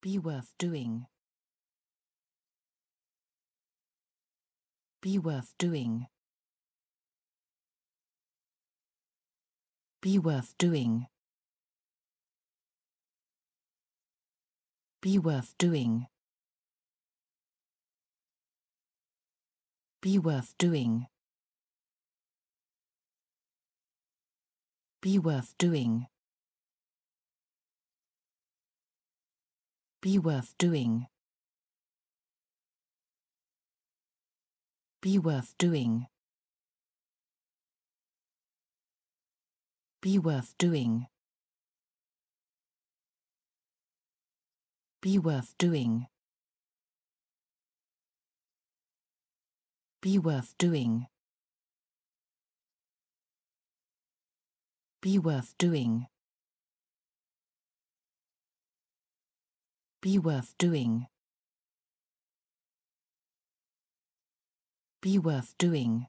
Be worth doing. Be worth doing. Be worth doing. Be worth doing. Be worth doing. Be worth doing. Be worth doing. Be worth doing. Be worth doing. Be worth doing. Be worth doing. Be worth doing. Be worth doing. Be worth doing.